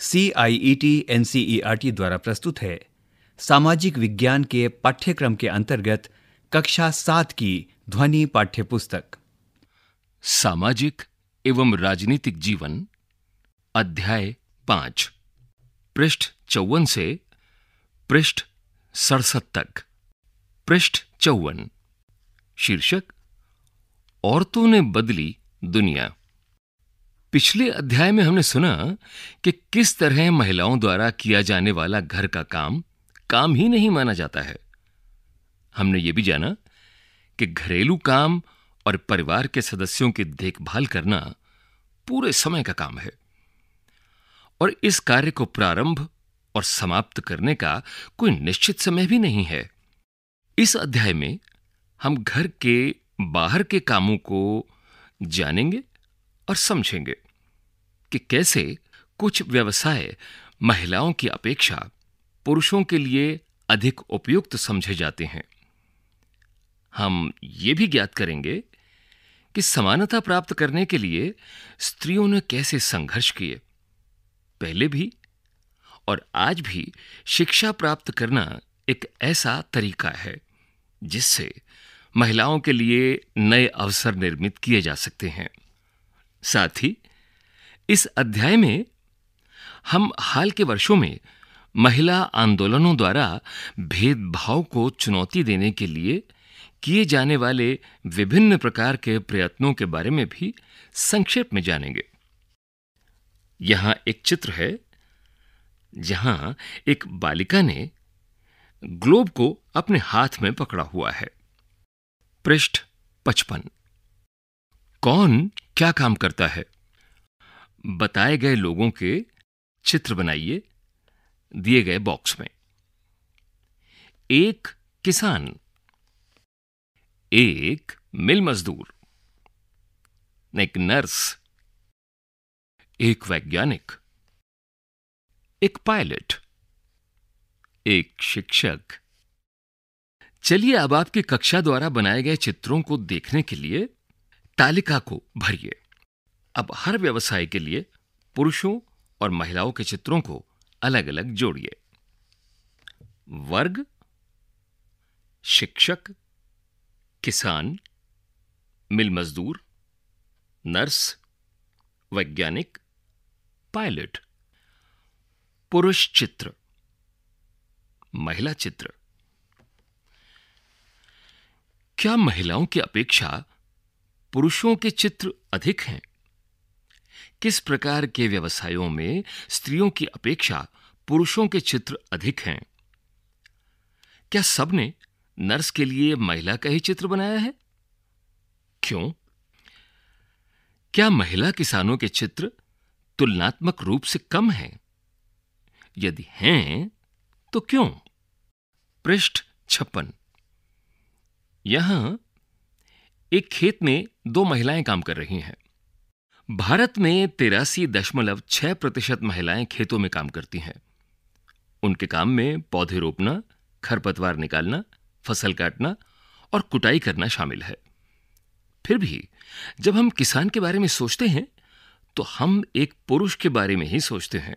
C I E T N C E R T द्वारा प्रस्तुत है सामाजिक विज्ञान के पाठ्यक्रम के अंतर्गत कक्षा सात की ध्वनि पाठ्यपुस्तक सामाजिक एवं राजनीतिक जीवन अध्याय पांच पृष्ठ चौवन से पृष्ठ सड़सठ तक पृष्ठ चौवन शीर्षक औरतों ने बदली दुनिया पिछले अध्याय में हमने सुना कि किस तरह महिलाओं द्वारा किया जाने वाला घर का काम काम ही नहीं माना जाता है हमने ये भी जाना कि घरेलू काम और परिवार के सदस्यों की देखभाल करना पूरे समय का काम है और इस कार्य को प्रारंभ और समाप्त करने का कोई निश्चित समय भी नहीं है इस अध्याय में हम घर के बाहर के कामों को जानेंगे और समझेंगे कि कैसे कुछ व्यवसाय महिलाओं की अपेक्षा पुरुषों के लिए अधिक उपयुक्त समझे जाते हैं हम ये भी ज्ञात करेंगे कि समानता प्राप्त करने के लिए स्त्रियों ने कैसे संघर्ष किए पहले भी और आज भी शिक्षा प्राप्त करना एक ऐसा तरीका है जिससे महिलाओं के लिए नए अवसर निर्मित किए जा सकते हैं साथ ही इस अध्याय में हम हाल के वर्षों में महिला आंदोलनों द्वारा भेदभाव को चुनौती देने के लिए किए जाने वाले विभिन्न प्रकार के प्रयत्नों के बारे में भी संक्षेप में जानेंगे यहां एक चित्र है जहां एक बालिका ने ग्लोब को अपने हाथ में पकड़ा हुआ है पृष्ठ पचपन कौन क्या काम करता है बताए गए लोगों के चित्र बनाइए दिए गए बॉक्स में एक किसान एक मिल मजदूर एक नर्स एक वैज्ञानिक एक पायलट एक शिक्षक चलिए अब आपकी कक्षा द्वारा बनाए गए चित्रों को देखने के लिए तालिका को भरिए अब हर व्यवसाय के लिए पुरुषों और महिलाओं के चित्रों को अलग अलग जोड़िए वर्ग शिक्षक किसान मिल मजदूर नर्स वैज्ञानिक पायलट पुरुष चित्र महिला चित्र क्या महिलाओं की अपेक्षा पुरुषों के चित्र अधिक हैं किस प्रकार के व्यवसायों में स्त्रियों की अपेक्षा पुरुषों के चित्र अधिक हैं क्या सबने नर्स के लिए महिला का ही चित्र बनाया है क्यों क्या महिला किसानों के चित्र तुलनात्मक रूप से कम हैं यदि हैं तो क्यों पृष्ठ छप्पन यहां एक खेत में दो महिलाएं काम कर रही हैं भारत में तिरासी दशमलव छह प्रतिशत महिलाएं खेतों में काम करती हैं उनके काम में पौधे रोपना खरपतवार निकालना फसल काटना और कुटाई करना शामिल है फिर भी जब हम किसान के बारे में सोचते हैं तो हम एक पुरुष के बारे में ही सोचते हैं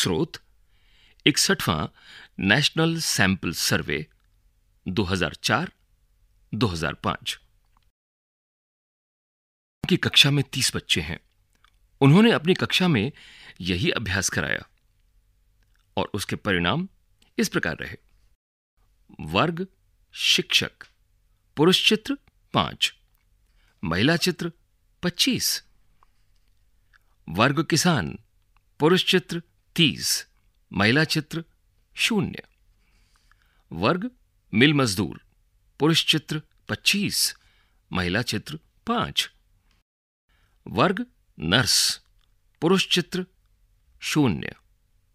स्रोत इकसठवां नेशनल सैंपल सर्वे 2004 2005 की कक्षा में तीस बच्चे हैं उन्होंने अपनी कक्षा में यही अभ्यास कराया और उसके परिणाम इस प्रकार रहे वर्ग शिक्षक पुरुष चित्र पांच महिला चित्र पच्चीस वर्ग किसान पुरुष चित्र तीस महिला चित्र शून्य वर्ग मिल मजदूर पुरुष चित्र पच्चीस महिला चित्र पांच वर्ग नर्स पुरुष चित्र शून्य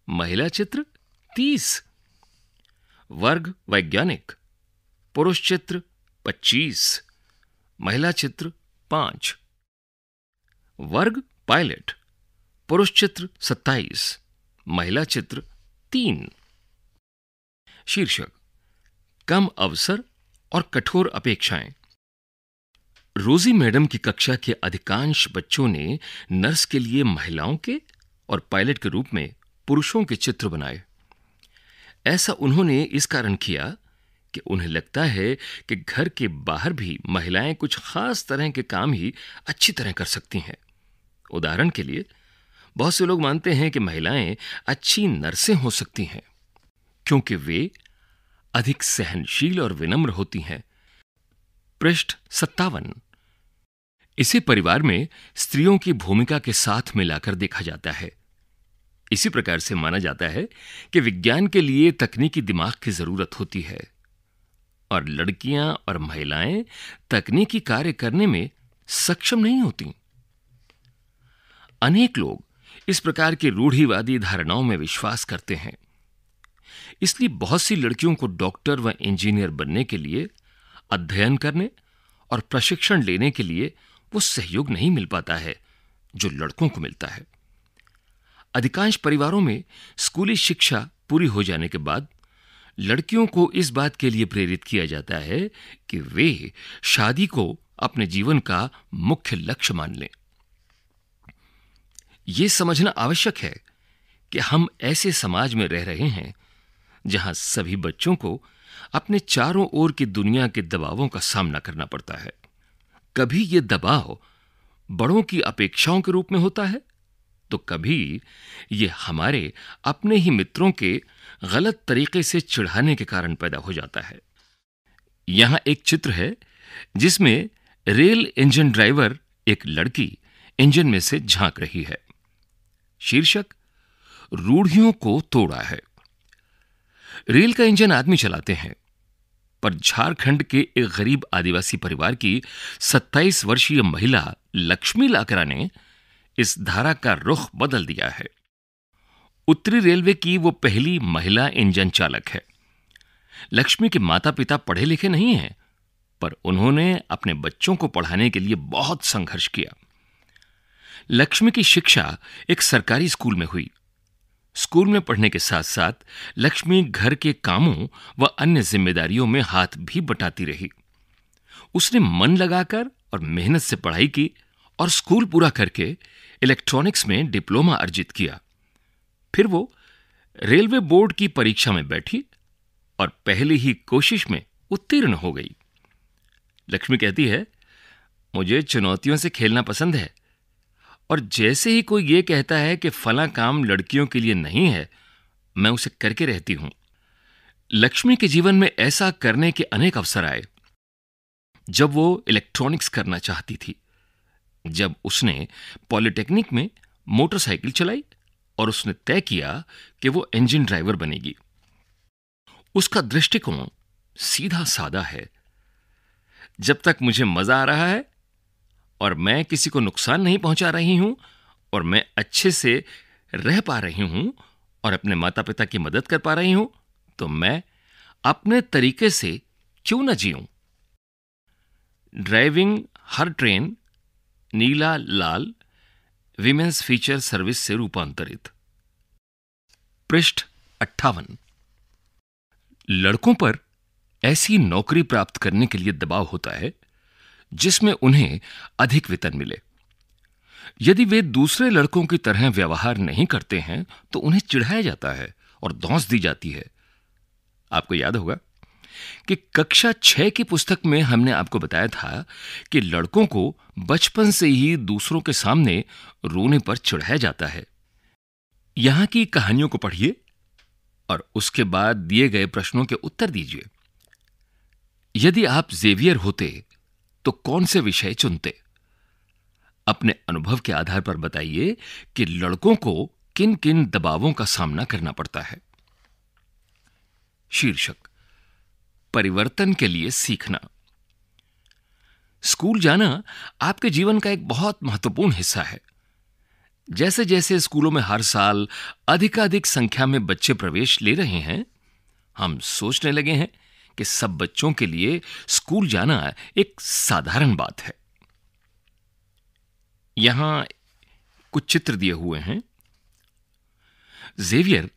महिला चित्र तीस वर्ग वैज्ञानिक पुरुष चित्र पच्चीस महिला चित्र पांच वर्ग पायलट पुरुष चित्र सत्ताईस महिला चित्र तीन शीर्षक कम अवसर और कठोर अपेक्षाएं रोजी मैडम की कक्षा के अधिकांश बच्चों ने नर्स के लिए महिलाओं के और पायलट के रूप में पुरुषों के चित्र बनाए ऐसा उन्होंने इस कारण किया कि उन्हें लगता है कि घर के बाहर भी महिलाएं कुछ खास तरह के काम ही अच्छी तरह कर सकती हैं उदाहरण के लिए बहुत से लोग मानते हैं कि महिलाएं अच्छी नर्सें हो सकती हैं क्योंकि वे अधिक सहनशील और विनम्र होती हैं पृष्ठ सत्तावन इसे परिवार में स्त्रियों की भूमिका के साथ मिलाकर देखा जाता है इसी प्रकार से माना जाता है कि विज्ञान के लिए तकनीकी दिमाग की जरूरत होती है और लड़कियां और महिलाएं तकनीकी कार्य करने में सक्षम नहीं होती अनेक लोग इस प्रकार की रूढ़िवादी धारणाओं में विश्वास करते हैं इसलिए बहुत सी लड़कियों को डॉक्टर व इंजीनियर बनने के लिए अध्ययन करने और प्रशिक्षण लेने के लिए वो सहयोग नहीं मिल पाता है जो लड़कों को मिलता है अधिकांश परिवारों में स्कूली शिक्षा पूरी हो जाने के बाद लड़कियों को इस बात के लिए प्रेरित किया जाता है कि वे शादी को अपने जीवन का मुख्य लक्ष्य मान लें यह समझना आवश्यक है कि हम ऐसे समाज में रह रहे हैं जहां सभी बच्चों को अपने चारों ओर की दुनिया के दबावों का सामना करना पड़ता है कभी ये दबाव बड़ों की अपेक्षाओं के रूप में होता है तो कभी ये हमारे अपने ही मित्रों के गलत तरीके से चिढ़ाने के कारण पैदा हो जाता है यहां एक चित्र है जिसमें रेल इंजन ड्राइवर एक लड़की इंजन में से झांक रही है शीर्षक रूढ़ियों को तोड़ा है रेल का इंजन आदमी चलाते हैं पर झारखंड के एक गरीब आदिवासी परिवार की 27 वर्षीय महिला लक्ष्मी लाकरा ने इस धारा का रुख बदल दिया है उत्तरी रेलवे की वो पहली महिला इंजन चालक है लक्ष्मी के माता पिता पढ़े लिखे नहीं हैं पर उन्होंने अपने बच्चों को पढ़ाने के लिए बहुत संघर्ष किया लक्ष्मी की शिक्षा एक सरकारी स्कूल में हुई स्कूल में पढ़ने के साथ साथ लक्ष्मी घर के कामों व अन्य जिम्मेदारियों में हाथ भी बटाती रही उसने मन लगाकर और मेहनत से पढ़ाई की और स्कूल पूरा करके इलेक्ट्रॉनिक्स में डिप्लोमा अर्जित किया फिर वो रेलवे बोर्ड की परीक्षा में बैठी और पहली ही कोशिश में उत्तीर्ण हो गई लक्ष्मी कहती है मुझे चुनौतियों से खेलना पसंद है और जैसे ही कोई ये कहता है कि फला काम लड़कियों के लिए नहीं है मैं उसे करके रहती हूं लक्ष्मी के जीवन में ऐसा करने के अनेक अवसर आए जब वो इलेक्ट्रॉनिक्स करना चाहती थी जब उसने पॉलिटेक्निक में मोटरसाइकिल चलाई और उसने तय किया कि वो इंजन ड्राइवर बनेगी उसका दृष्टिकोण सीधा सादा है जब तक मुझे मजा आ रहा है और मैं किसी को नुकसान नहीं पहुंचा रही हूं और मैं अच्छे से रह पा रही हूं और अपने माता पिता की मदद कर पा रही हूं तो मैं अपने तरीके से क्यों ना जीऊं ड्राइविंग हर ट्रेन नीला लाल विमेंस फीचर सर्विस से रूपांतरित पृष्ठ अट्ठावन लड़कों पर ऐसी नौकरी प्राप्त करने के लिए दबाव होता है जिसमें उन्हें अधिक वेतन मिले यदि वे दूसरे लड़कों की तरह व्यवहार नहीं करते हैं तो उन्हें चिढ़ाया जाता है और दौस दी जाती है आपको याद होगा कि कक्षा छह की पुस्तक में हमने आपको बताया था कि लड़कों को बचपन से ही दूसरों के सामने रोने पर चढ़ाया जाता है यहां की कहानियों को पढ़िए और उसके बाद दिए गए प्रश्नों के उत्तर दीजिए यदि आप जेवियर होते तो कौन से विषय चुनते अपने अनुभव के आधार पर बताइए कि लड़कों को किन किन दबावों का सामना करना पड़ता है शीर्षक परिवर्तन के लिए सीखना स्कूल जाना आपके जीवन का एक बहुत महत्वपूर्ण हिस्सा है जैसे जैसे स्कूलों में हर साल अधिकाधिक संख्या में बच्चे प्रवेश ले रहे हैं हम सोचने लगे हैं कि सब बच्चों के लिए स्कूल जाना एक साधारण बात है यहां कुछ चित्र दिए हुए हैं जेवियर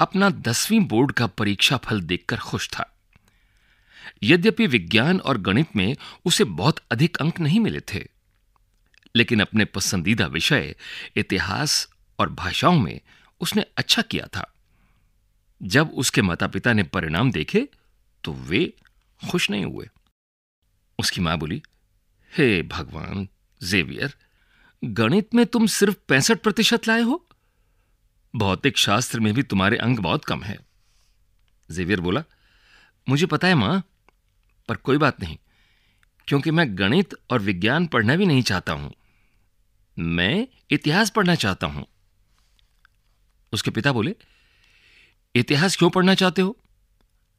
अपना दसवीं बोर्ड का परीक्षा फल देखकर खुश था यद्यपि विज्ञान और गणित में उसे बहुत अधिक अंक नहीं मिले थे लेकिन अपने पसंदीदा विषय इतिहास और भाषाओं में उसने अच्छा किया था जब उसके माता पिता ने परिणाम देखे तो वे खुश नहीं हुए उसकी मां बोली हे भगवान जेवियर गणित में तुम सिर्फ पैंसठ प्रतिशत लाए हो भौतिक शास्त्र में भी तुम्हारे अंक बहुत कम है जेवियर बोला मुझे पता है मां पर कोई बात नहीं क्योंकि मैं गणित और विज्ञान पढ़ना भी नहीं चाहता हूं मैं इतिहास पढ़ना चाहता हूं उसके पिता बोले इतिहास क्यों पढ़ना चाहते हो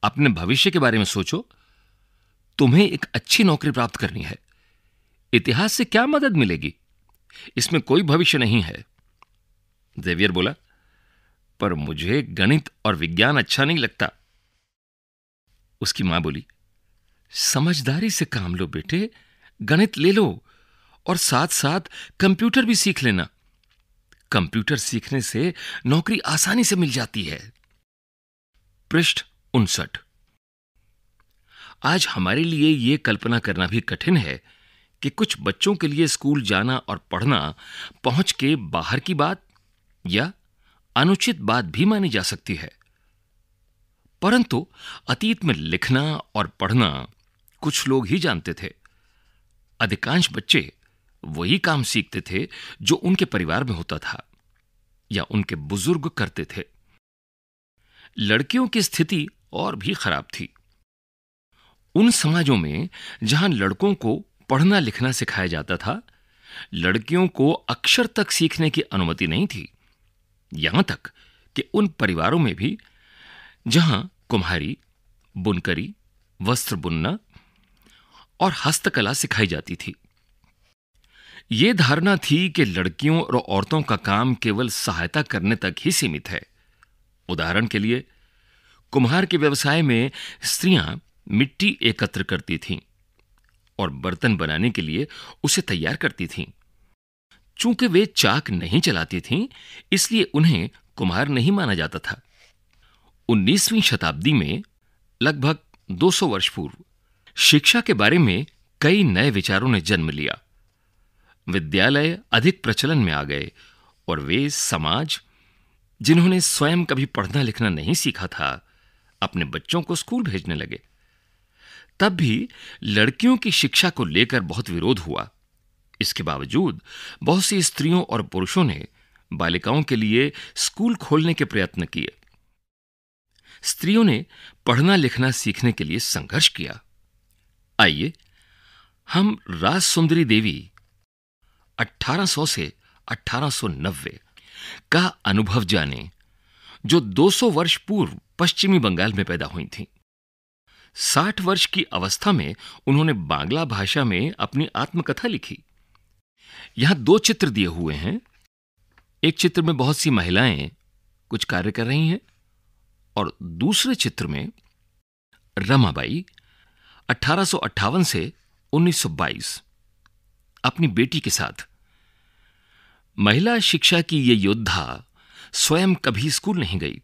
अपने भविष्य के बारे में सोचो तुम्हें एक अच्छी नौकरी प्राप्त करनी है इतिहास से क्या मदद मिलेगी इसमें कोई भविष्य नहीं है जेवियर बोला पर मुझे गणित और विज्ञान अच्छा नहीं लगता उसकी मां बोली समझदारी से काम लो बेटे गणित ले लो और साथ साथ कंप्यूटर भी सीख लेना कंप्यूटर सीखने से नौकरी आसानी से मिल जाती है पृष्ठ उनसठ आज हमारे लिए ये कल्पना करना भी कठिन है कि कुछ बच्चों के लिए स्कूल जाना और पढ़ना पहुंच के बाहर की बात या अनुचित बात भी मानी जा सकती है परंतु अतीत में लिखना और पढ़ना कुछ लोग ही जानते थे अधिकांश बच्चे वही काम सीखते थे जो उनके परिवार में होता था या उनके बुजुर्ग करते थे लड़कियों की स्थिति और भी खराब थी उन समाजों में जहां लड़कों को पढ़ना लिखना सिखाया जाता था लड़कियों को अक्षर तक सीखने की अनुमति नहीं थी यहां तक कि उन परिवारों में भी जहां कुम्हारी बुनकरी वस्त्र बुनना और हस्तकला सिखाई जाती थी यह धारणा थी कि लड़कियों और औरतों का काम केवल सहायता करने तक ही सीमित है उदाहरण के लिए कुम्हार के व्यवसाय में स्त्रियां मिट्टी एकत्र करती थीं और बर्तन बनाने के लिए उसे तैयार करती थीं चूंकि वे चाक नहीं चलाती थीं इसलिए उन्हें कुम्हार नहीं माना जाता था 19वीं शताब्दी में लगभग 200 वर्ष पूर्व शिक्षा के बारे में कई नए विचारों ने जन्म लिया विद्यालय अधिक प्रचलन में आ गए और वे समाज जिन्होंने स्वयं कभी पढ़ना लिखना नहीं सीखा था अपने बच्चों को स्कूल भेजने लगे तब भी लड़कियों की शिक्षा को लेकर बहुत विरोध हुआ इसके बावजूद बहुत सी स्त्रियों और पुरुषों ने बालिकाओं के लिए स्कूल खोलने के प्रयत्न किए स्त्रियों ने पढ़ना लिखना सीखने के लिए संघर्ष किया आइए हम राज सुंदरी देवी 1800 से 1890 का अनुभव जानें जो 200 वर्ष पूर्व पश्चिमी बंगाल में पैदा हुई थीं। 60 वर्ष की अवस्था में उन्होंने बांग्ला भाषा में अपनी आत्मकथा लिखी यहां दो चित्र दिए हुए हैं एक चित्र में बहुत सी महिलाएं कुछ कार्य कर रही हैं और दूसरे चित्र में रमाबाई अठारह से 1922 अपनी बेटी के साथ महिला शिक्षा की ये योद्धा स्वयं कभी स्कूल नहीं गई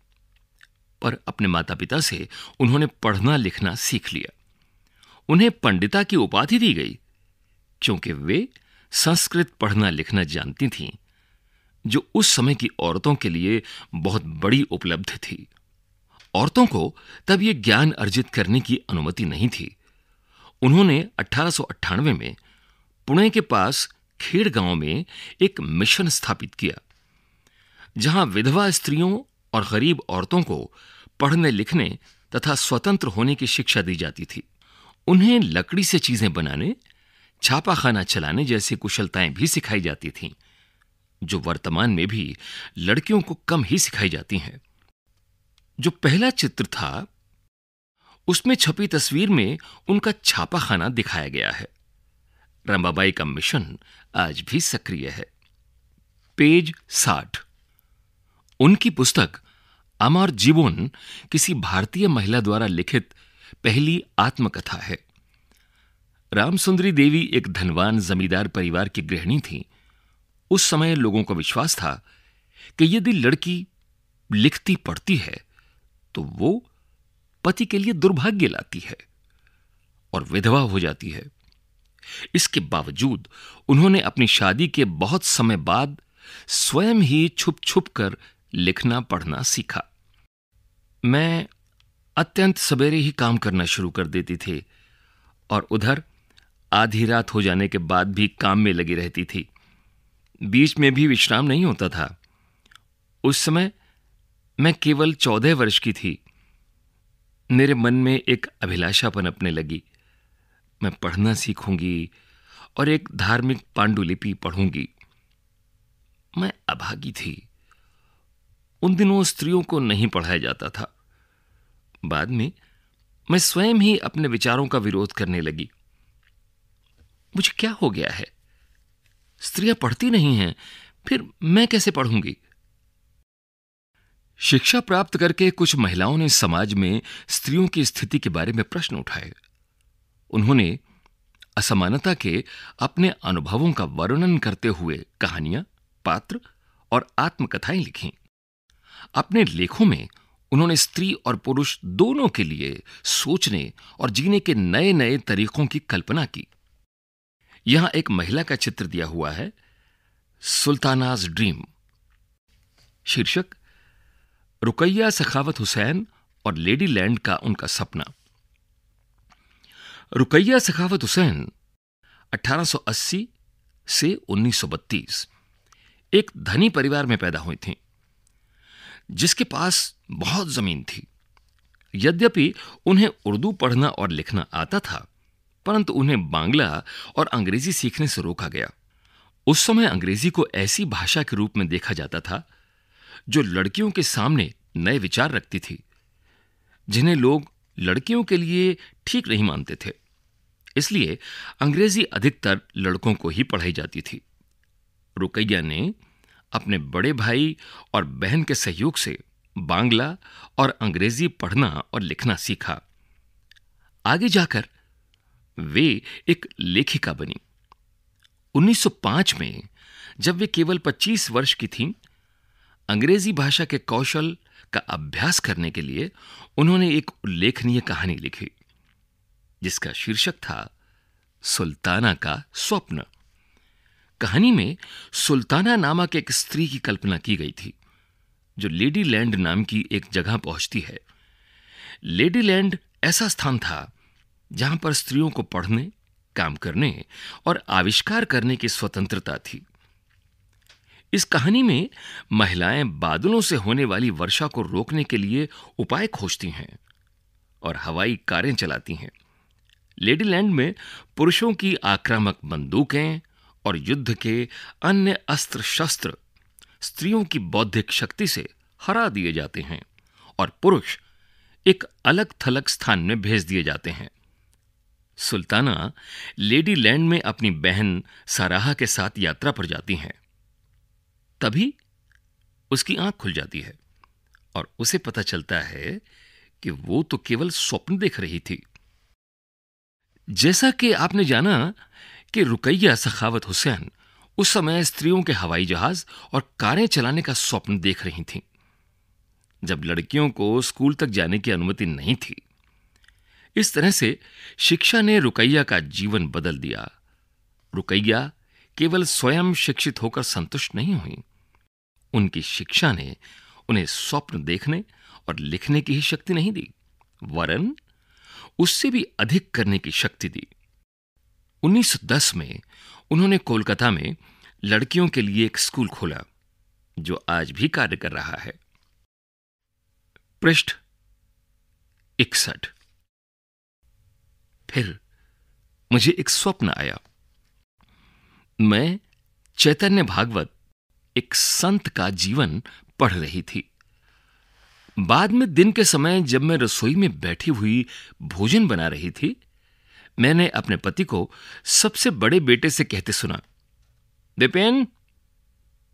पर अपने माता पिता से उन्होंने पढ़ना लिखना सीख लिया उन्हें पंडिता की उपाधि दी गई क्योंकि वे संस्कृत पढ़ना लिखना जानती थीं जो उस समय की औरतों के लिए बहुत बड़ी उपलब्धि थी औरतों को तब ये ज्ञान अर्जित करने की अनुमति नहीं थी उन्होंने अठारह में पुणे के पास खेड़ गांव में एक मिशन स्थापित किया जहां विधवा स्त्रियों और गरीब औरतों को पढ़ने लिखने तथा स्वतंत्र होने की शिक्षा दी जाती थी उन्हें लकड़ी से चीजें बनाने छापाखाना चलाने जैसी कुशलताएं भी सिखाई जाती थीं जो वर्तमान में भी लड़कियों को कम ही सिखाई जाती हैं जो पहला चित्र था उसमें छपी तस्वीर में उनका छापाखाना दिखाया गया है रंबाबाई का मिशन आज भी सक्रिय है पेज साठ उनकी पुस्तक अमर जीवन किसी भारतीय महिला द्वारा लिखित पहली आत्मकथा है रामसुंदरी देवी एक धनवान जमींदार परिवार की गृहिणी थी उस समय लोगों को विश्वास था कि यदि लड़की लिखती पढ़ती है तो वो पति के लिए दुर्भाग्य लाती है और विधवा हो जाती है इसके बावजूद उन्होंने अपनी शादी के बहुत समय बाद स्वयं ही छुप छुप कर लिखना पढ़ना सीखा मैं अत्यंत सवेरे ही काम करना शुरू कर देती थी और उधर आधी रात हो जाने के बाद भी काम में लगी रहती थी बीच में भी विश्राम नहीं होता था उस समय मैं केवल चौदह वर्ष की थी मेरे मन में एक अभिलाषा पनपने लगी मैं पढ़ना सीखूंगी और एक धार्मिक पांडुलिपि पढ़ूंगी मैं अभागी थी उन दिनों स्त्रियों को नहीं पढ़ाया जाता था बाद में मैं स्वयं ही अपने विचारों का विरोध करने लगी मुझे क्या हो गया है स्त्रियां पढ़ती नहीं हैं फिर मैं कैसे पढ़ूंगी शिक्षा प्राप्त करके कुछ महिलाओं ने समाज में स्त्रियों की स्थिति के बारे में प्रश्न उठाए उन्होंने असमानता के अपने अनुभवों का वर्णन करते हुए कहानियां पात्र और आत्मकथाएं लिखीं अपने लेखों में उन्होंने स्त्री और पुरुष दोनों के लिए सोचने और जीने के नए नए तरीकों की कल्पना की यहां एक महिला का चित्र दिया हुआ है सुल्तानाज ड्रीम शीर्षक रुकैया सखावत हुसैन और लेडी लैंड का उनका सपना रुकैया सखावत हुसैन 1880 से 1932 एक धनी परिवार में पैदा हुई थीं जिसके पास बहुत जमीन थी यद्यपि उन्हें उर्दू पढ़ना और लिखना आता था परंतु उन्हें बांग्ला और अंग्रेजी सीखने से रोका गया उस समय अंग्रेजी को ऐसी भाषा के रूप में देखा जाता था जो लड़कियों के सामने नए विचार रखती थी जिन्हें लोग लड़कियों के लिए ठीक नहीं मानते थे इसलिए अंग्रेजी अधिकतर लड़कों को ही पढ़ाई जाती थी रुकैया ने अपने बड़े भाई और बहन के सहयोग से बांग्ला और अंग्रेजी पढ़ना और लिखना सीखा आगे जाकर वे एक लेखिका बनी 1905 में जब वे केवल 25 वर्ष की थीं अंग्रेजी भाषा के कौशल का अभ्यास करने के लिए उन्होंने एक उल्लेखनीय कहानी लिखी जिसका शीर्षक था सुल्ताना का स्वप्न कहानी में सुल्ताना नामक एक स्त्री की कल्पना की गई थी जो लेडी लैंड नाम की एक जगह पहुंचती है लेडी लैंड ऐसा स्थान था जहां पर स्त्रियों को पढ़ने काम करने और आविष्कार करने की स्वतंत्रता थी इस कहानी में महिलाएं बादलों से होने वाली वर्षा को रोकने के लिए उपाय खोजती हैं और हवाई कारें चलाती हैं लेडीलैंड में पुरुषों की आक्रामक बंदूकें और युद्ध के अन्य अस्त्र शस्त्र स्त्रियों की बौद्धिक शक्ति से हरा दिए जाते हैं और पुरुष एक अलग थलग स्थान में भेज दिए जाते हैं सुल्ताना लेडी लैंड में अपनी बहन साराहा के साथ यात्रा पर जाती हैं तभी उसकी आंख खुल जाती है और उसे पता चलता है कि वो तो केवल स्वप्न देख रही थी जैसा कि आपने जाना कि रुकैया सखावत हुसैन उस समय स्त्रियों के हवाई जहाज और कारें चलाने का स्वप्न देख रही थीं जब लड़कियों को स्कूल तक जाने की अनुमति नहीं थी इस तरह से शिक्षा ने रुकैया का जीवन बदल दिया रुकैया केवल स्वयं शिक्षित होकर संतुष्ट नहीं हुई उनकी शिक्षा ने उन्हें स्वप्न देखने और लिखने की ही शक्ति नहीं दी वरन उससे भी अधिक करने की शक्ति दी 1910 में उन्होंने कोलकाता में लड़कियों के लिए एक स्कूल खोला जो आज भी कार्य कर रहा है पृष्ठ इकसठ फिर मुझे एक स्वप्न आया मैं चैतन्य भागवत एक संत का जीवन पढ़ रही थी बाद में दिन के समय जब मैं रसोई में बैठी हुई भोजन बना रही थी मैंने अपने पति को सबसे बड़े बेटे से कहते सुना दिपेन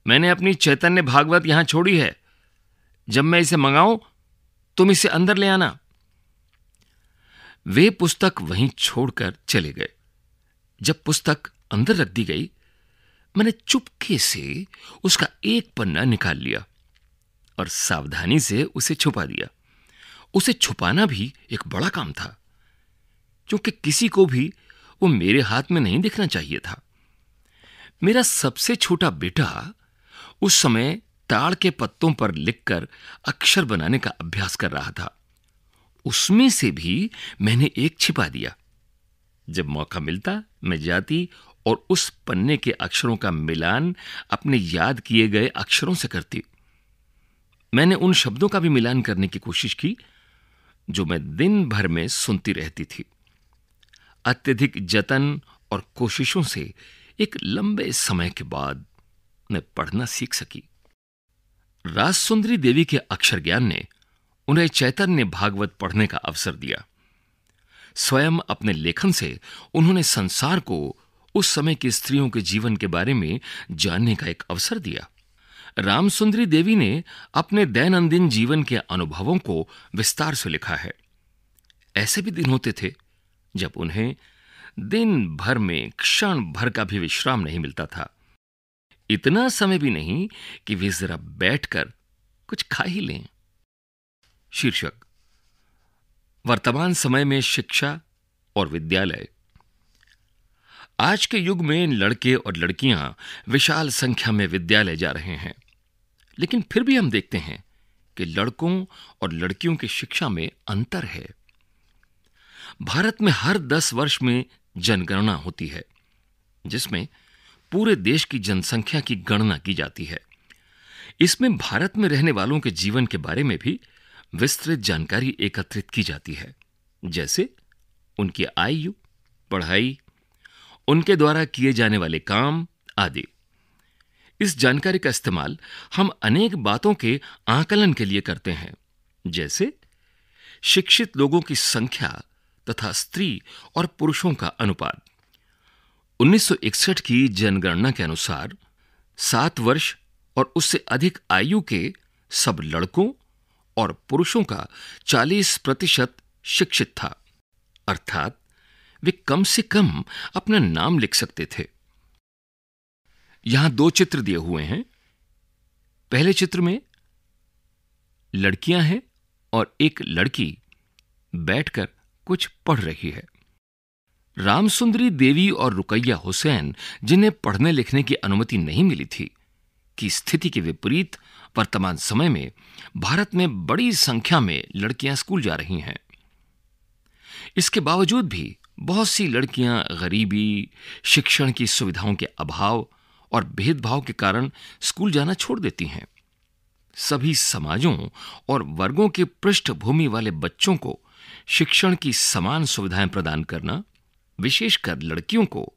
मैंने अपनी चैतन्य भागवत यहां छोड़ी है जब मैं इसे मंगाऊं तुम इसे अंदर ले आना वे पुस्तक वहीं छोड़कर चले गए जब पुस्तक अंदर रख दी गई मैंने चुपके से उसका एक पन्ना निकाल लिया और सावधानी से उसे छुपा दिया उसे छुपाना भी एक बड़ा काम था क्योंकि किसी को भी वो मेरे हाथ में नहीं दिखना चाहिए था मेरा सबसे छोटा बेटा उस समय ताड़ के पत्तों पर लिखकर अक्षर बनाने का अभ्यास कर रहा था उसमें से भी मैंने एक छिपा दिया जब मौका मिलता मैं जाती और उस पन्ने के अक्षरों का मिलान अपने याद किए गए अक्षरों से करती मैंने उन शब्दों का भी मिलान करने की कोशिश की जो मैं दिन भर में सुनती रहती थी अत्यधिक जतन और कोशिशों से एक लंबे समय के बाद मैं पढ़ना सीख सकी राजसुंदरी देवी के अक्षर ज्ञान ने उन्हें चैतन्य भागवत पढ़ने का अवसर दिया स्वयं अपने लेखन से उन्होंने संसार को उस समय की स्त्रियों के जीवन के बारे में जानने का एक अवसर दिया रामसुंदरी देवी ने अपने दैनंदिन जीवन के अनुभवों को विस्तार से लिखा है ऐसे भी दिन होते थे जब उन्हें दिन भर में क्षण भर का भी विश्राम नहीं मिलता था इतना समय भी नहीं कि वे जरा बैठकर कुछ खा ही लें शीर्षक वर्तमान समय में शिक्षा और विद्यालय आज के युग में लड़के और लड़कियां विशाल संख्या में विद्यालय जा रहे हैं लेकिन फिर भी हम देखते हैं कि लड़कों और लड़कियों की शिक्षा में अंतर है भारत में हर दस वर्ष में जनगणना होती है जिसमें पूरे देश की जनसंख्या की गणना की जाती है इसमें भारत में रहने वालों के जीवन के बारे में भी विस्तृत जानकारी एकत्रित की जाती है जैसे उनकी आयु पढ़ाई उनके द्वारा किए जाने वाले काम आदि इस जानकारी का इस्तेमाल हम अनेक बातों के आकलन के लिए करते हैं जैसे शिक्षित लोगों की संख्या तथा स्त्री और पुरुषों का अनुपात 1961 की जनगणना के अनुसार सात वर्ष और उससे अधिक आयु के सब लड़कों और पुरुषों का 40 प्रतिशत शिक्षित था अर्थात वे कम से कम अपना नाम लिख सकते थे यहां दो चित्र दिए हुए हैं पहले चित्र में लड़कियां हैं और एक लड़की बैठकर कुछ पढ़ रही है रामसुंदरी देवी और रुकैया हुसैन जिन्हें पढ़ने लिखने की अनुमति नहीं मिली थी की स्थिति के विपरीत वर्तमान समय में भारत में बड़ी संख्या में लड़कियां स्कूल जा रही हैं इसके बावजूद भी बहुत सी लड़कियां गरीबी शिक्षण की सुविधाओं के अभाव और भेदभाव के कारण स्कूल जाना छोड़ देती हैं सभी समाजों और वर्गों के पृष्ठभूमि वाले बच्चों को शिक्षण की समान सुविधाएं प्रदान करना विशेषकर लड़कियों को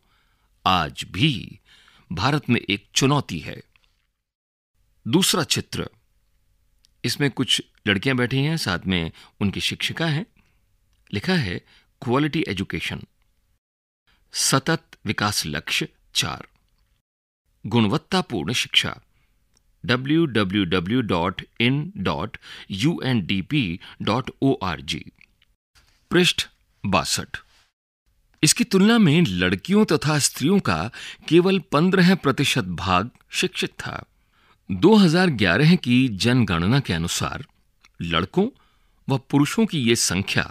आज भी भारत में एक चुनौती है दूसरा चित्र इसमें कुछ लड़कियां बैठी हैं साथ में उनकी शिक्षिका हैं लिखा है क्वालिटी एजुकेशन सतत विकास लक्ष्य चार गुणवत्तापूर्ण शिक्षा www.in.undp.org पृष्ठ बासठ इसकी तुलना में लड़कियों तथा स्त्रियों का केवल पंद्रह प्रतिशत भाग शिक्षित था 2011 की जनगणना के अनुसार लड़कों व पुरुषों की ये संख्या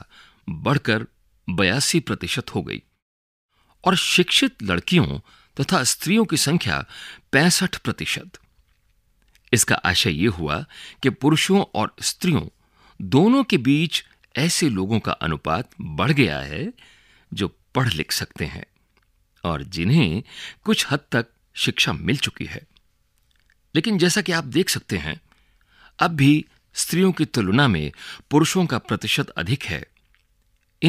बढ़कर बयासी प्रतिशत हो गई और शिक्षित लड़कियों तथा स्त्रियों की संख्या पैंसठ प्रतिशत इसका आशय यह हुआ कि पुरुषों और स्त्रियों दोनों के बीच ऐसे लोगों का अनुपात बढ़ गया है जो पढ़ लिख सकते हैं और जिन्हें कुछ हद तक शिक्षा मिल चुकी है लेकिन जैसा कि आप देख सकते हैं अब भी स्त्रियों की तुलना में पुरुषों का प्रतिशत अधिक है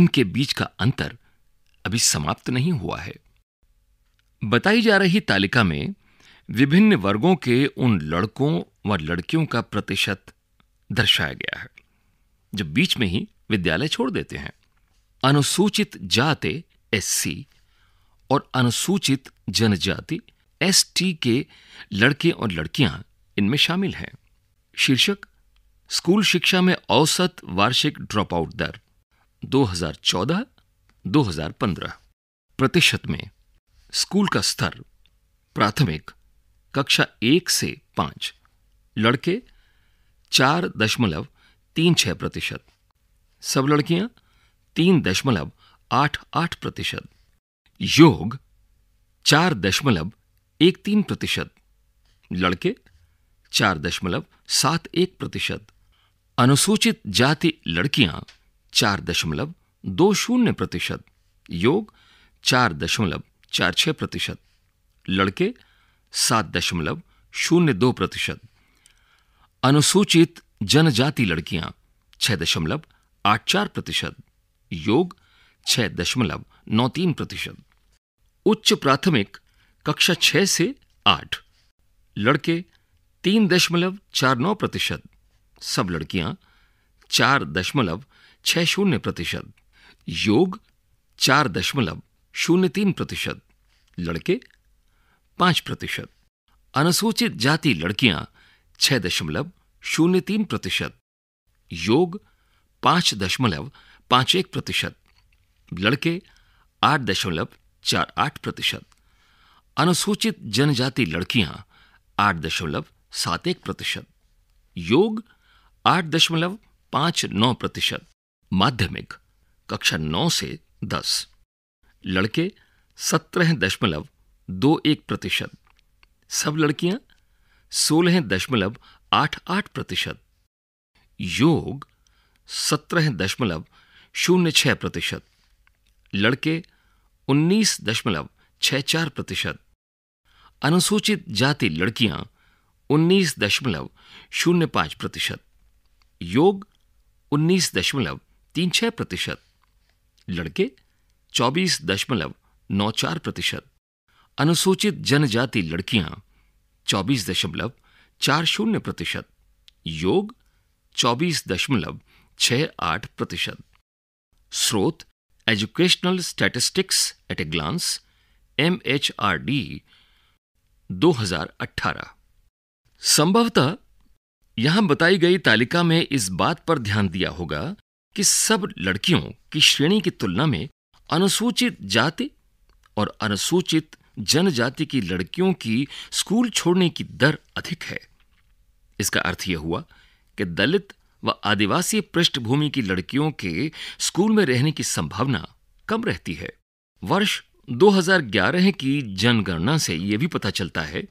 इनके बीच का अंतर अभी समाप्त नहीं हुआ है बताई जा रही तालिका में विभिन्न वर्गों के उन लड़कों व लड़कियों का प्रतिशत दर्शाया गया है जो बीच में ही विद्यालय छोड़ देते हैं अनुसूचित जाति एससी और अनुसूचित जनजाति एसटी के लड़के और लड़कियां इनमें शामिल हैं शीर्षक स्कूल शिक्षा में औसत वार्षिक ड्रॉप आउट दर 2014-2015 प्रतिशत में स्कूल का स्तर प्राथमिक कक्षा एक से पांच लड़के चार दशमलव तीन छह प्रतिशत सब लड़कियां तीन दशमलव आठ आठ प्रतिशत योग चार दशमलव एक तीन प्रतिशत लड़के चार दशमलव सात एक प्रतिशत अनुसूचित जाति लड़कियां चार दशमलव दो शून्य प्रतिशत योग चार दशमलव चार छह प्रतिशत लड़के सात दशमलव शून्य दो प्रतिशत अनुसूचित जनजाति लड़कियां छह दशमलव आठ चार प्रतिशत योग छह दशमलव नौ तीन प्रतिशत उच्च प्राथमिक कक्षा छह से आठ लड़के तीन दशमलव चार नौ प्रतिशत सब लड़कियां चार दशमलव छह शून्य प्रतिशत योग चार दशमलव शून्य तीन प्रतिशत लड़के पांच प्रतिशत अनुसूचित जाति लड़कियां छह दशमलव शून्य तीन प्रतिशत योग पांच दशमलव पांच एक प्रतिशत लड़के आठ दशमलव चार आठ प्रतिशत अनुसूचित जनजाति लड़कियां आठ दशमलव सात एक प्रतिशत योग आठ दशमलव पांच नौ प्रतिशत माध्यमिक कक्षा नौ से दस लड़के सत्रह दशमलव दो एक प्रतिशत सब लड़कियां सोलह दशमलव आठ आठ प्रतिशत योग सत्रह दशमलव शून्य छह प्रतिशत लड़के उन्नीस दशमलव छह चार प्रतिशत अनुसूचित जाति लड़कियां उन्नीस दशमलव शून्य पांच प्रतिशत योग उन्नीस दशमलव तीन छह प्रतिशत लड़के चौबीस दशमलव नौ चार प्रतिशत अनुसूचित जनजाति लड़कियां चौबीस दशमलव चार शून्य प्रतिशत योग चौबीस दशमलव छह आठ प्रतिशत स्रोत educational statistics at a glance M H R D दो हजार अठारह संभवतः यहां बताई गई तालिका में इस बात पर ध्यान दिया होगा कि सब लड़कियों की श्रेणी की तुलना में अनुसूचित जाति और अनुसूचित जनजाति की लड़कियों की स्कूल छोड़ने की दर अधिक है इसका अर्थ यह हुआ कि दलित व आदिवासी पृष्ठभूमि की लड़कियों के स्कूल में रहने की संभावना कम रहती है वर्ष 2011 की जनगणना से यह भी पता चलता है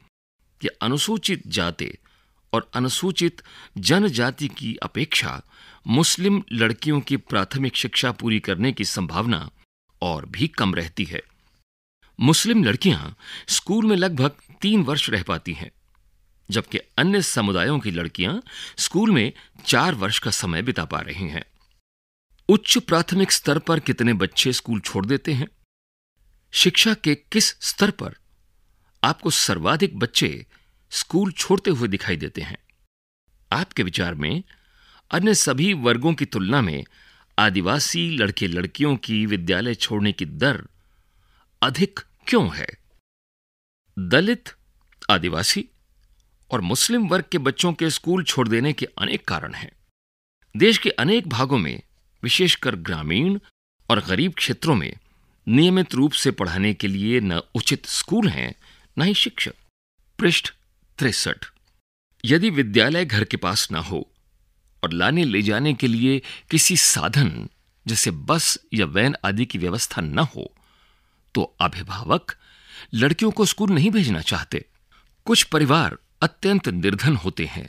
कि अनुसूचित जाति और अनुसूचित जनजाति की अपेक्षा मुस्लिम लड़कियों की प्राथमिक शिक्षा पूरी करने की संभावना और भी कम रहती है मुस्लिम लड़कियां स्कूल में लगभग तीन वर्ष रह पाती हैं जबकि अन्य समुदायों की लड़कियां स्कूल में चार वर्ष का समय बिता पा रही हैं उच्च प्राथमिक स्तर पर कितने बच्चे स्कूल छोड़ देते हैं शिक्षा के किस स्तर पर आपको सर्वाधिक बच्चे स्कूल छोड़ते हुए दिखाई देते हैं आपके विचार में अन्य सभी वर्गों की तुलना में आदिवासी लड़के लड़कियों की विद्यालय छोड़ने की दर अधिक क्यों है दलित आदिवासी और मुस्लिम वर्ग के बच्चों के स्कूल छोड़ देने के अनेक कारण हैं देश के अनेक भागों में विशेषकर ग्रामीण और गरीब क्षेत्रों में नियमित रूप से पढ़ाने के लिए न उचित स्कूल हैं न ही शिक्षक पृष्ठ तिरसठ यदि विद्यालय घर के पास न हो और लाने ले जाने के लिए किसी साधन जैसे बस या वैन आदि की व्यवस्था न हो तो अभिभावक लड़कियों को स्कूल नहीं भेजना चाहते कुछ परिवार अत्यंत निर्धन होते हैं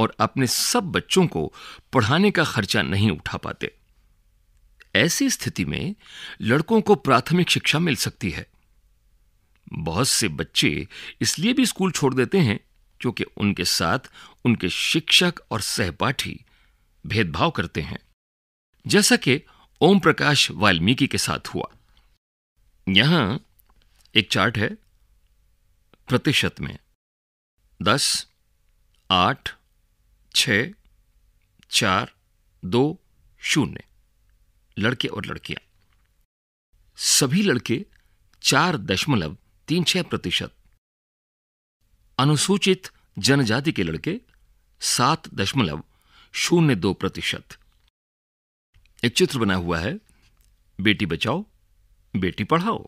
और अपने सब बच्चों को पढ़ाने का खर्चा नहीं उठा पाते ऐसी स्थिति में लड़कों को प्राथमिक शिक्षा मिल सकती है बहुत से बच्चे इसलिए भी स्कूल छोड़ देते हैं क्योंकि उनके साथ उनके शिक्षक और सहपाठी भेदभाव करते हैं जैसा कि ओम प्रकाश वाल्मीकि के साथ हुआ यहां एक चार्ट है प्रतिशत में दस आठ छ चार दो शून्य लड़के और लड़कियां सभी लड़के चार दशमलव तीन छह प्रतिशत अनुसूचित जनजाति के लड़के सात दशमलव शून्य दो प्रतिशत एक चित्र बना हुआ है बेटी बचाओ बेटी पढ़ाओ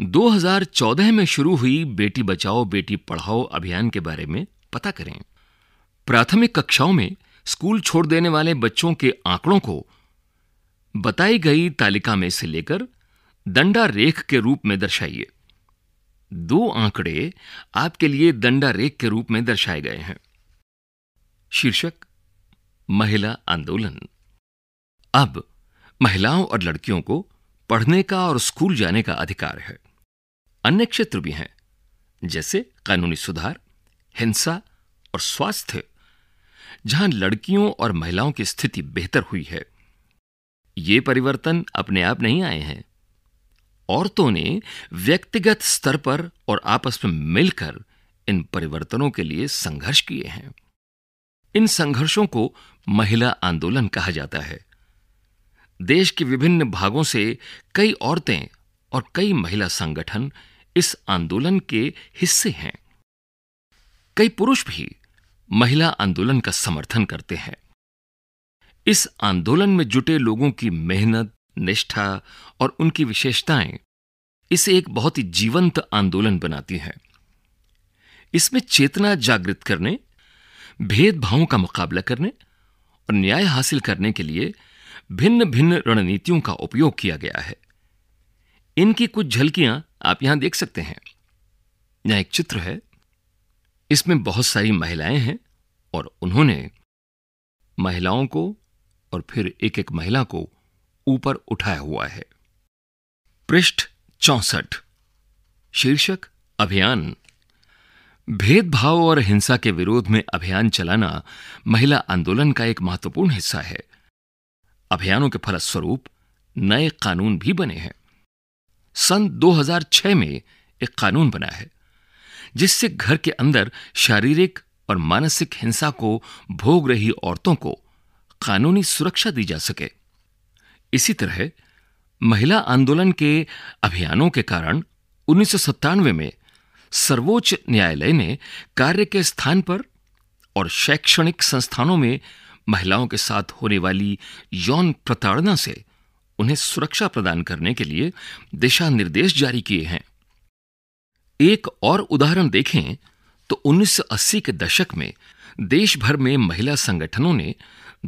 2014 में शुरू हुई बेटी बचाओ बेटी पढ़ाओ अभियान के बारे में पता करें प्राथमिक कक्षाओं में स्कूल छोड़ देने वाले बच्चों के आंकड़ों को बताई गई तालिका में से लेकर दंडा रेख के रूप में दर्शाइए दो आंकड़े आपके लिए दंडा रेख के रूप में दर्शाए गए हैं शीर्षक महिला आंदोलन अब महिलाओं और लड़कियों को पढ़ने का और स्कूल जाने का अधिकार है अन्य क्षेत्र भी हैं जैसे कानूनी सुधार हिंसा और स्वास्थ्य जहां लड़कियों और महिलाओं की स्थिति बेहतर हुई है ये परिवर्तन अपने आप नहीं आए हैं औरतों ने व्यक्तिगत स्तर पर और आपस में मिलकर इन परिवर्तनों के लिए संघर्ष किए हैं इन संघर्षों को महिला आंदोलन कहा जाता है देश के विभिन्न भागों से कई औरतें और कई महिला संगठन इस आंदोलन के हिस्से हैं कई पुरुष भी महिला आंदोलन का समर्थन करते हैं इस आंदोलन में जुटे लोगों की मेहनत निष्ठा और उनकी विशेषताएं इसे एक बहुत ही जीवंत आंदोलन बनाती हैं इसमें चेतना जागृत करने भेदभावों का मुकाबला करने और न्याय हासिल करने के लिए भिन्न भिन्न रणनीतियों का उपयोग किया गया है इनकी कुछ झलकियां आप यहां देख सकते हैं यह एक चित्र है इसमें बहुत सारी महिलाएं हैं और उन्होंने महिलाओं को और फिर एक एक महिला को ऊपर उठाया हुआ है पृष्ठ चौसठ शीर्षक अभियान भेदभाव और हिंसा के विरोध में अभियान चलाना महिला आंदोलन का एक महत्वपूर्ण हिस्सा है अभियानों के फलस्वरूप नए कानून भी बने हैं सन 2006 में एक कानून बना है जिससे घर के अंदर शारीरिक और मानसिक हिंसा को भोग रही औरतों को कानूनी सुरक्षा दी जा सके इसी तरह महिला आंदोलन के अभियानों के कारण उन्नीस में सर्वोच्च न्यायालय ने कार्य के स्थान पर और शैक्षणिक संस्थानों में महिलाओं के साथ होने वाली यौन प्रताड़ना से उन्हें सुरक्षा प्रदान करने के लिए दिशा निर्देश जारी किए हैं एक और उदाहरण देखें तो 1980 के दशक में देश भर में महिला संगठनों ने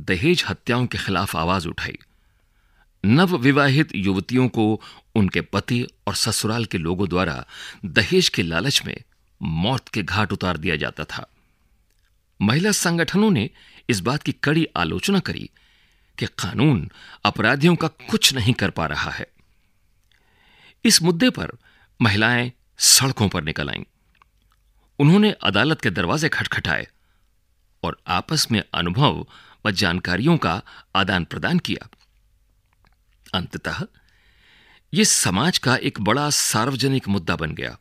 दहेज हत्याओं के खिलाफ आवाज उठाई नवविवाहित युवतियों को उनके पति और ससुराल के लोगों द्वारा दहेज के लालच में मौत के घाट उतार दिया जाता था महिला संगठनों ने इस बात की कड़ी आलोचना करी कि कानून अपराधियों का कुछ नहीं कर पा रहा है इस मुद्दे पर महिलाएं सड़कों पर निकल आईं उन्होंने अदालत के दरवाजे खटखटाए और आपस में अनुभव व जानकारियों का आदान प्रदान किया अंततः यह समाज का एक बड़ा सार्वजनिक मुद्दा बन गया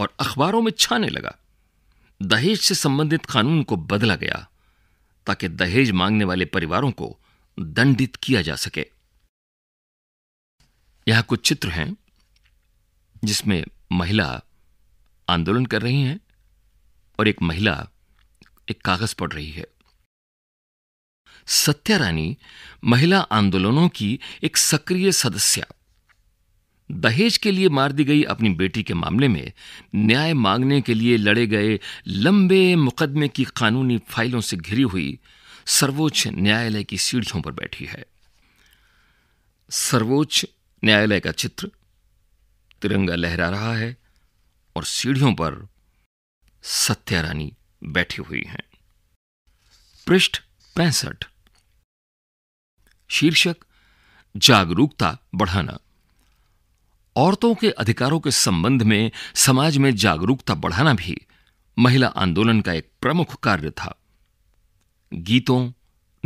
और अखबारों में छाने लगा दहेज से संबंधित कानून को बदला गया ताकि दहेज मांगने वाले परिवारों को दंडित किया जा सके यहां कुछ चित्र हैं जिसमें महिला आंदोलन कर रही हैं और एक महिला एक कागज पढ़ रही है सत्या रानी महिला आंदोलनों की एक सक्रिय सदस्य दहेज के लिए मार दी गई अपनी बेटी के मामले में न्याय मांगने के लिए लड़े गए लंबे मुकदमे की कानूनी फाइलों से घिरी हुई सर्वोच्च न्यायालय की सीढ़ियों पर बैठी है सर्वोच्च न्यायालय का चित्र तिरंगा लहरा रहा है और सीढ़ियों पर सत्यारानी बैठी हुई हैं पृष्ठ पैंसठ शीर्षक जागरूकता बढ़ाना औरतों के अधिकारों के संबंध में समाज में जागरूकता बढ़ाना भी महिला आंदोलन का एक प्रमुख कार्य था गीतों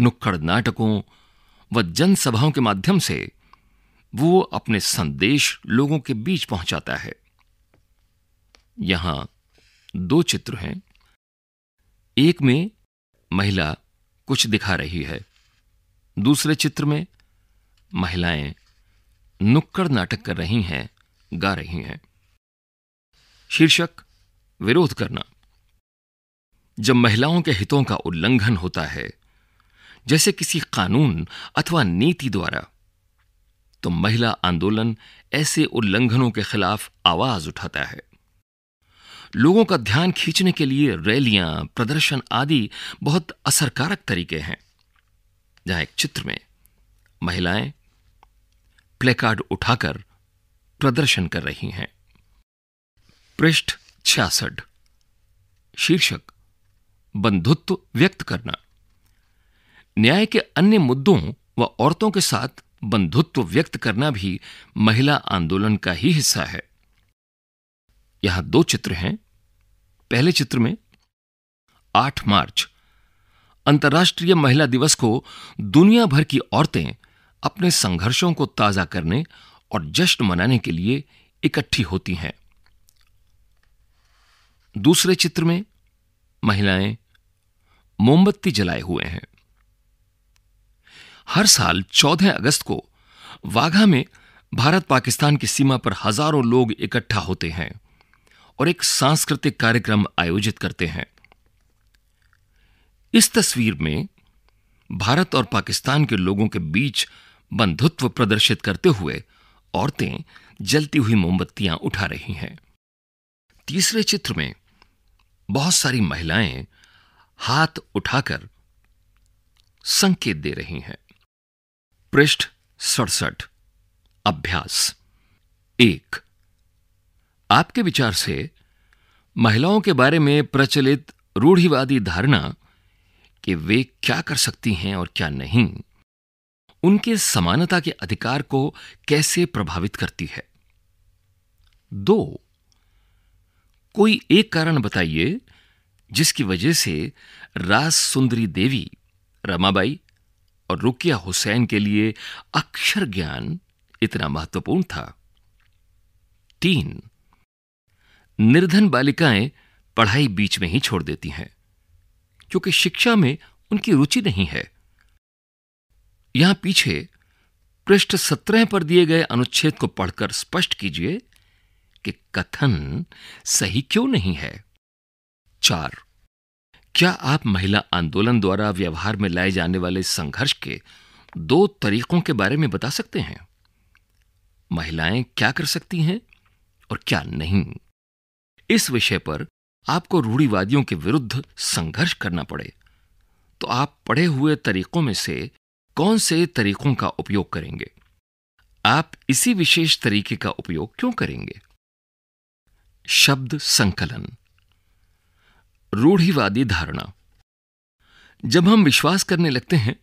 नुक्कड़ नाटकों व जनसभाओं के माध्यम से वो अपने संदेश लोगों के बीच पहुंचाता है यहां दो चित्र हैं एक में महिला कुछ दिखा रही है दूसरे चित्र में महिलाएं नुक्कड़ नाटक कर रही हैं गा रही हैं शीर्षक विरोध करना जब महिलाओं के हितों का उल्लंघन होता है जैसे किसी कानून अथवा नीति द्वारा तो महिला आंदोलन ऐसे उल्लंघनों के खिलाफ आवाज उठाता है लोगों का ध्यान खींचने के लिए रैलियां प्रदर्शन आदि बहुत असरकारक तरीके हैं जहां एक चित्र में महिलाएं प्लेकार्ड उठाकर प्रदर्शन कर रही हैं पृष्ठ छियासठ शीर्षक बंधुत्व व्यक्त करना न्याय के अन्य मुद्दों व औरतों के साथ बंधुत्व व्यक्त करना भी महिला आंदोलन का ही हिस्सा है यहां दो चित्र हैं पहले चित्र में 8 मार्च अंतर्राष्ट्रीय महिला दिवस को दुनिया भर की औरतें अपने संघर्षों को ताजा करने और जश्न मनाने के लिए इकट्ठी होती हैं दूसरे चित्र में महिलाएं मोमबत्ती जलाए हुए हैं हर साल 14 अगस्त को वाघा में भारत पाकिस्तान की सीमा पर हजारों लोग इकट्ठा होते हैं और एक सांस्कृतिक कार्यक्रम आयोजित करते हैं इस तस्वीर में भारत और पाकिस्तान के लोगों के बीच बंधुत्व प्रदर्शित करते हुए औरतें जलती हुई मोमबत्तियां उठा रही हैं तीसरे चित्र में बहुत सारी महिलाएं हाथ उठाकर संकेत दे रही हैं पृष्ठ सड़सठ अभ्यास एक आपके विचार से महिलाओं के बारे में प्रचलित रूढ़िवादी धारणा कि वे क्या कर सकती हैं और क्या नहीं उनके समानता के अधिकार को कैसे प्रभावित करती है दो कोई एक कारण बताइए जिसकी वजह से रास सुंदरी देवी रमाबाई और रुकिया हुसैन के लिए अक्षर ज्ञान इतना महत्वपूर्ण था तीन निर्धन बालिकाएं पढ़ाई बीच में ही छोड़ देती हैं क्योंकि शिक्षा में उनकी रुचि नहीं है यहां पीछे पृष्ठ सत्रह पर दिए गए अनुच्छेद को पढ़कर स्पष्ट कीजिए कि कथन सही क्यों नहीं है चार क्या आप महिला आंदोलन द्वारा व्यवहार में लाए जाने वाले संघर्ष के दो तरीकों के बारे में बता सकते हैं महिलाएं क्या कर सकती हैं और क्या नहीं इस विषय पर आपको रूढ़ीवादियों के विरुद्ध संघर्ष करना पड़े तो आप पढ़े हुए तरीकों में से कौन से तरीकों का उपयोग करेंगे आप इसी विशेष तरीके का उपयोग क्यों करेंगे शब्द संकलन रूढ़िवादी धारणा जब हम विश्वास करने लगते हैं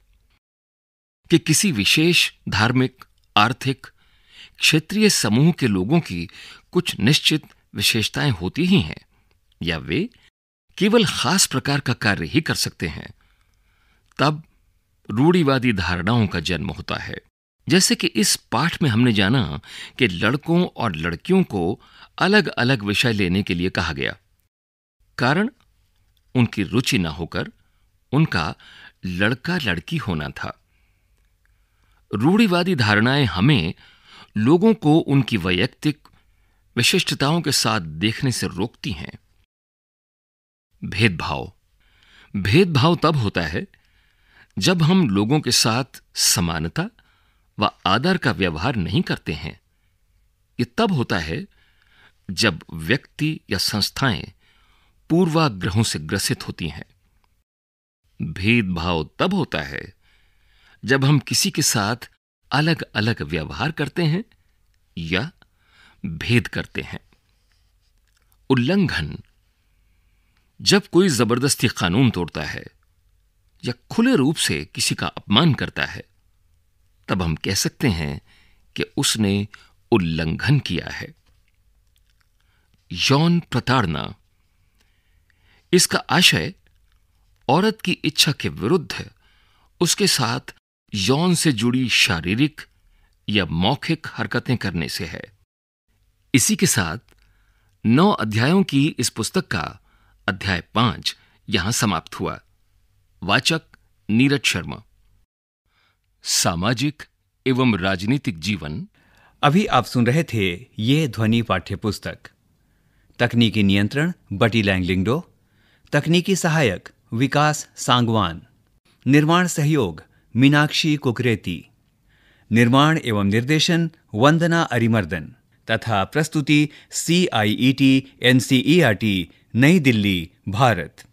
कि किसी विशेष धार्मिक आर्थिक क्षेत्रीय समूह के लोगों की कुछ निश्चित विशेषताएं होती ही हैं या वे केवल खास प्रकार का कार्य ही कर सकते हैं तब रूढ़िवादी धारणाओं का जन्म होता है जैसे कि इस पाठ में हमने जाना कि लड़कों और लड़कियों को अलग अलग विषय लेने के लिए कहा गया कारण उनकी रुचि न होकर उनका लड़का लड़की होना था रूढ़िवादी धारणाएं हमें लोगों को उनकी वैयक्तिक विशिष्टताओं के साथ देखने से रोकती हैं भेदभाव भेदभाव तब होता है जब हम लोगों के साथ समानता व आदर का व्यवहार नहीं करते हैं ये तब होता है जब व्यक्ति या संस्थाएं पूर्वाग्रहों से ग्रसित होती हैं भेदभाव तब होता है जब हम किसी के साथ अलग अलग व्यवहार करते हैं या भेद करते हैं उल्लंघन जब कोई जबरदस्ती कानून तोड़ता है या खुले रूप से किसी का अपमान करता है तब हम कह सकते हैं कि उसने उल्लंघन किया है यौन प्रताड़ना इसका आशय औरत की इच्छा के विरुद्ध है उसके साथ यौन से जुड़ी शारीरिक या मौखिक हरकतें करने से है इसी के साथ नौ अध्यायों की इस पुस्तक का अध्याय पांच यहां समाप्त हुआ वाचक नीरज शर्मा सामाजिक एवं राजनीतिक जीवन अभी आप सुन रहे थे ये ध्वनि पाठ्य पुस्तक तकनीकी नियंत्रण बटी लैंगलिंगडो तकनीकी सहायक विकास सांगवान निर्माण सहयोग मीनाक्षी कुकरेती निर्माण एवं निर्देशन वंदना अरिमर्दन तथा प्रस्तुति C I E T N C E R T नई दिल्ली भारत